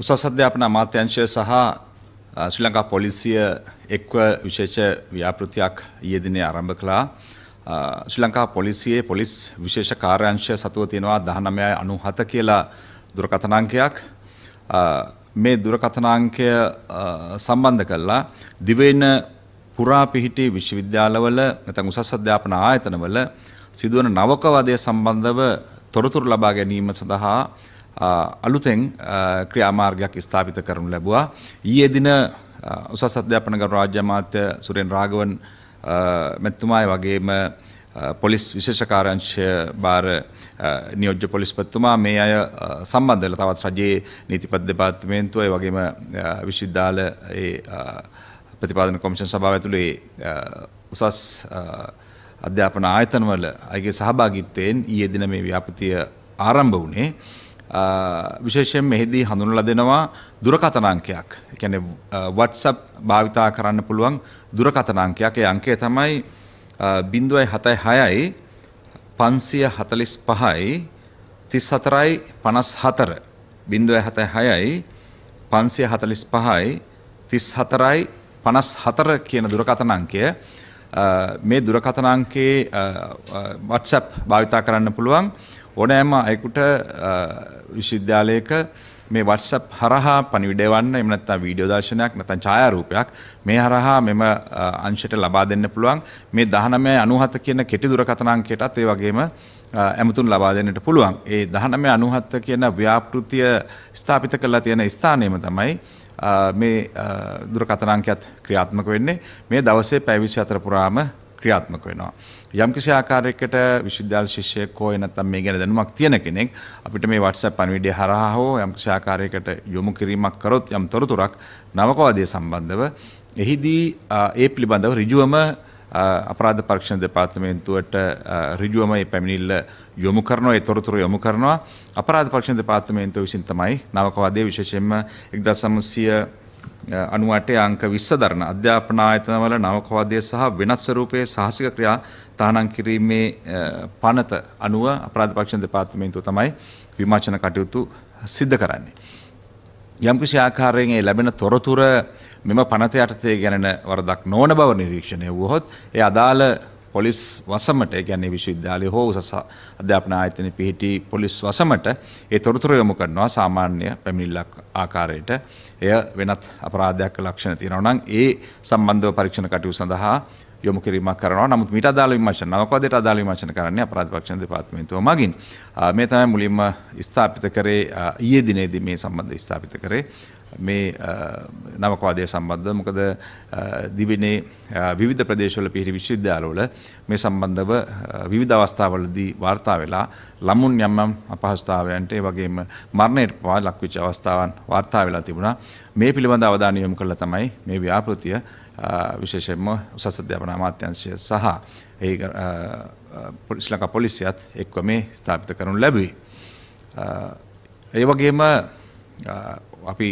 උසස් අධ්‍යාපන අමාත්‍යංශය සහ ශ්‍රී ලංකා පොලිසිය එක්ව විශේෂ ව්‍යාපෘතියක් ඊයේ දිනේ ආරම්භ කළා. ශ්‍රී ලංකා පොලිසියේ පොලිස් විශේෂ කාර්යාංශය සතුව තියෙනවා 1997 කියලා දුරකථන අංකයක්. මේ දුරකථන අංකය සම්බන්ධ කරලා දිවයින පුරා පිහිටි විශ්වවිද්‍යාලවල නැත්නම් උසස් අධ්‍යාපන ආයතනවල සිදුවන නවක වදය සම්බන්ධව තොරතුරු ලබා ගැනීම සඳහා අලුතෙන් ක්‍රියාමාර්ගයක් ස්ථාපිත කරනු ලැබවා. ඊයේ දින උසස් අධ්‍යාපන ගරු රාජ්‍ය අමාත්‍ය සුරෙන් රාගවන් මැතිතුමායි වගේම පොලිස් විශේෂකාරංශය භාර නියෝජ්‍ය පොලිස්පත්තුමා මේ අය සම්බන්ධල තවත් රජයේ නීතිපත් දෙපාර්තමේන්තුව වගේම විශ්විද්දාල ප්‍රතිපාදන කොමිෂන් සභාව ඇතුළේ උසස් අධ්‍යාපන ආයතනවල අයගේ සහභාගිත්වයෙන් ඊයේ දින මේ ව්‍යාපතිය ආරම්භ වුණේ විශේෂයෙන් මෙහිදී හඳුනලා දෙනවා දුරකථන අංකයක්. ඒ කියන්නේ WhatsApp භාවිතා කරන්න පුළුවන් දුරකථන අංකයක්. ඒ අංකය තමයි 0.76යි 545යි 34යි 54. 0.76යි 545යි 34යි 54 කියන දුරකථන අංකය මේ දුරකථන අංකයේ WhatsApp භාවිතා කරන්න පුළුවන් ඕනෑම අයෙකුට විශ්වවිද්‍යාලයක මේ WhatsApp හරහා පණිවිඩය වන්න එහෙම නැත්නම් වීඩියෝ දර්ශනයක් නැත්නම් ඡායාරූපයක් මේ හරහා මෙම අංශයට ලබා දෙන්න පුළුවන් මේ 1997 කියන කෙටි දුරකථන අංකයටත් ඒ වගේම ඇමතුම් ලබා දෙන්නට පුළුවන් ඒ 1997 කියන ව්‍යාපෘතිය ස්ථාපිත කරලා තියෙන ස්ථානයම තමයි මේ දුරකථන අංකයත් ක්‍රියාත්මක වෙන්නේ මේ දවසේ පැය 24 පුරාම ක්‍රියාත්මක වෙනවා. යම්කිසි ආකාරයකට විශ්වවිද්‍යාල ශිෂ්‍යයෙක් හෝ නැත්නම් මේ ගැන දැනුමක් තියෙන කෙනෙක් අපිට මේ WhatsApp පණිවිඩය හරහා හෝ යම්කිසි ආකාරයකට යොමු කිරීමක් කරොත් යම් තොරතුරක් නවකවාදයේ සම්බන්ධව එහිදී ඒ පිළිබඳව ඍජුවම අපරාධ පරීක්ෂණ දෙපාර්තමේන්තුවට ඍජුවම මේ පැමිණිල්ල යොමු කරනවා ඒ තොරතුරු යොමු කරනවා අපරාධ පරීක්ෂණ දෙපාර්තමේන්තුව විසින් තමයි නවකවාදයේ විශේෂයෙන්ම 1900 අනුවටේ අංක විස්ස දරන අධ්‍යාපනායතනවල නවකවාදය සහ වෙනස් ස්වරූපයේ සහසික ක්‍රියා තහනම් කිරීමේ පනත අනුව අපරාධපක්ෂණ දෙපාර්තමේන්තුව තමයි විමර්ශන කටයුතු සිද්ධ කරන්නේ. යම්කිසි ආකාරයෙන් ඒ ලැබෙන තොරතුර මෙම පනත යටතේ ගැනෙන වරදක් නොවන බව නිරීක්ෂණය වුවහොත් ඒ අදාළ පොලිස් වසමට ගැන්නේ විශ්වවිද්‍යාලය හෝ උසස අධ්‍යාපන ආයතන පිහිටි පොලිස් වසමට ඒ තොරතුර යොමු කරනවා සාමාන්‍ය පැමිණිල්ලක් ආකාරයට එය වෙනත් අපරාධයක් ලක්ෂණ තියෙනවා නම් ඒ සම්බන්ධව පරීක්ෂණ කටයුතු සඳහා යොමු කිරීමක් කරනවා නමුත් මිට අදාළ විමර්ශන නවකවදයට අදාළ විමර්ශන කරන්නේ අපරාධ පක්ෂණ දෙපාර්තමේන්තුව මගින් මේ තමයි මුලින්ම ස්ථාපිත කරේ ඊයේ දිනේදී මේ සම්බන්ධ ස්ථාපිත කරේ මේ නවකවාදය සම්බන්ධ මොකද දිවිනේ විවිධ ප්‍රදේශවල පිහිටි විශ්වවිද්‍යාලවල මේ සම්බන්ධව විවිධ අවස්ථාවලදී වාර්තා වෙලා ළමුන් යම් යම් අපහසුතාවයන්ට ඒ වගේම මරණයට පවා ලක්විච්ච අවස්ථාවන් වාර්තා වෙලා තිබුණා මේ පිළිබඳ අවධානය යොමු කළා තමයි මේ ව්‍යාපෘතිය විශේෂයෙන්ම උසස් අධ්‍යාපන අමාත්‍යංශය සහ ඒ ශ්‍රී ලංකා පොලිසියත් එක්ව මේ ස්ථාපිත කරනු ලැබුවේ. ඒ වගේම අපි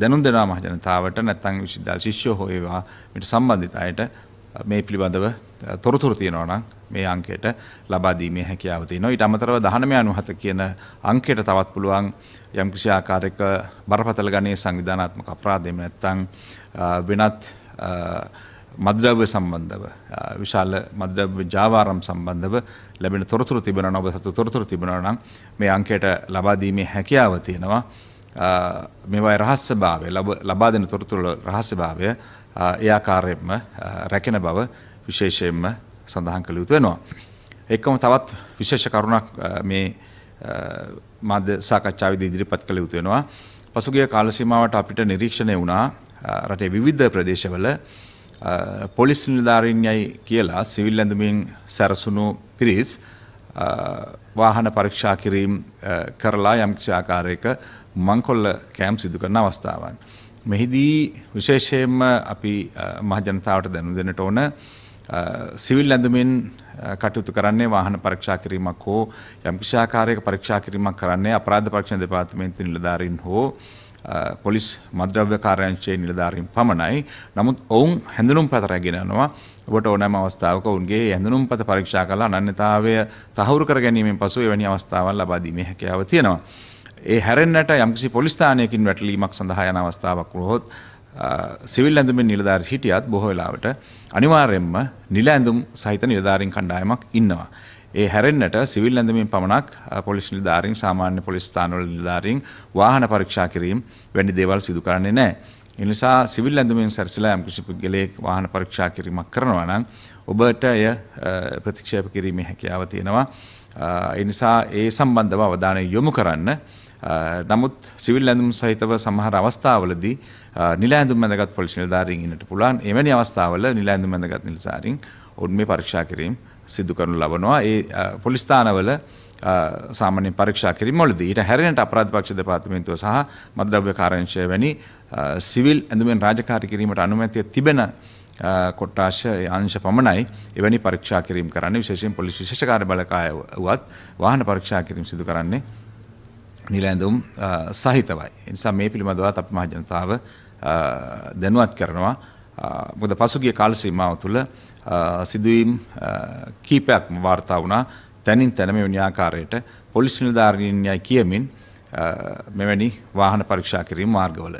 දැනුම් දෙනා මහජනතාවට නැත්නම් විශ්වවිද්‍යාල ශිෂ්‍යෝ හෝ ඒවා මේට සම්බන්ධිත අයට මේ පිළිබඳව තොරතුරු තියෙනවා නම් මේ අංකයට ලබාදීමේ හැකියාව තියෙනවා. ඊට අමතරව 1997 කියන අංකයට තවත් පුළුවන් යම්කිසි ආකාරයක බරපතල ගණයේ සංවිධානාත්මක අපරාධ එහෙම නැත්නම් වෙනත් මද්‍රව්‍ය සම්බන්ධව විශාල මද්‍රව්‍ය ජාවාරම් සම්බන්ධව ලැබෙන තොරතුරු තිබෙනවා ඔබ සතු තොරතුරු තිබෙනවා නම් මේ අංකයට ලබා දීමේ හැකියාව තියෙනවා මේවායි රහස්‍යභාවය ලබා දෙන තොරතුරු රහස්‍යභාවය ඒ ආකාරයෙන්ම රැකෙන බව විශේෂයෙන්ම සඳහන් කළ යුතු වෙනවා. එක්කම තවත් විශේෂ කරුණක් මේ මාධ්‍ය සාකච්ඡාවේදී ඉදිරිපත් කළ යුතු වෙනවා. පසුගිය කාල සීමාවට අපිට නිරීක්ෂණය වුණා රටේ විවිධ ප්‍රදේශවල පොලිස් නිලධාරීන්යයි කියලා සිවිල් ඇඳුමින් සැරසුණු පිරිස් වාහන පරීක්ෂා කිරීම කරලා යම්කිසි ආකාරයක මංකොල්ල කෑම් සිදු කරන අවස්ථාවන්. මෙහිදී විශේෂයෙන්ම අපි මහජනතාවට දැනුම් දෙන්නට ඕන සිවිල් ඇඳුමින් කටයුතු කරන්නේ වාහන පරීක්ෂා කිරීමක් හෝ යම්කිසි ආකාරයක පරීක්ෂා කිරීමක් කරන්නේ අපරාධ පරීක්ෂණ දෙපාර්තමේන්තුවේ නිලධාරීන් හෝ පොලිස් මද්‍රව්‍ය කාර්යංශයේ නිලධාරීන් පමණයි. නමුත් ඔවුන් හැඳුනුම්පත රැගෙන යනවා. ඔබට ඕනෑම අවස්ථාවක ඔවුන්ගේ හැඳුනුම්පත පරීක්ෂා කරලා අනන්‍යතාවය තහවුරු කර ගැනීමෙන් පසු එවැනි අවස්ථාවන් ලබා දීමේ හැකියාව තියෙනවා. ඒ හැරෙන්නට යම්කිසි පොලිස් ස්ථානයකින් වැටලීමක් සඳහා යන අවස්ථාවක් වුණොත් සිවිල් ඇඳුමෙන් නිලධාරි හිටියත් බොහෝ වෙලාවට අනිවාර්යයෙන්ම නිල ඇඳුම් සහිත නිලධාරීන් කණ්ඩායමක් ඉන්නවා. ඒ හැරෙන්නට සිවිල් ඇඳුමින් පමණක් පොලිස් නිලධාරීන් සාමාන්‍ය පොලිස් ස්ථානවල නිලධාරීන් වාහන පරීක්ෂා කිරීම වැනි දේවල් සිදු කරන්නේ නැහැ. ඒ නිසා සිවිල් ඇඳුමින් සැරසලා යම් කිසි පුද්ගලයෙක් වාහන පරීක්ෂා කිරීමක් කරනවා නම් ඔබට එය ප්‍රතික්ෂේප කිරීමේ හැකියාව තියෙනවා. ඒ නිසා ඒ සම්බන්ධව අවධානය යොමු කරන්න නමුත් සිවිල් ඇඳුම් සහිතව සමහර අවස්ථාවලදී නිල ඇඳුම් ඇඳගත් පොලිසි නිලධාරීන් ඉන්නට පුළුවන්. එවැනි අවස්ථාවල නිල ඇඳුම් ඇඳගත් නිලධාරීන් ඔවුන් මේ පරීක්ෂා කිරීම සිදු කරනු ලබනවා. ඒ පොලිස් ස්ථානවල සාමාන්‍ය පරීක්ෂා කිරීමවලදී ඊට හැරෙනට අපරාධ පක්ෂ දෙපාර්තමේන්තුව සහ මද්‍රව්‍ය කාර්යාංශය වැනි සිවිල් ඇඳුමෙන් රාජකාරී කිරීමට අනුමැතිය තිබෙන කොට්ටාශ අංශ පමණයි එවැනි පරීක්ෂා කිරීම කරන්නේ විශේෂයෙන් පොලිස් විශේෂ කාර්ය බලකාය වුවත් වාහන පරීක්ෂා කිරීම සිදු කරන්නේ නිලැඳුම් සහිතවයි. නිසා මේ පිළිබඳවත් අප මහජනතාව දැනුවත් කරනවා. මොකද පසුගිය කාල සීමාව තුළ සිදුවීම් කීපයක්ම වාර්තා වුණා. තැනින් තැන මෙවැනි ආකාරයට පොලිස් නිලධාරීන් යයි කියමින් මෙවැනි වාහන පරීක්ෂා කිරීම මාර්ගවල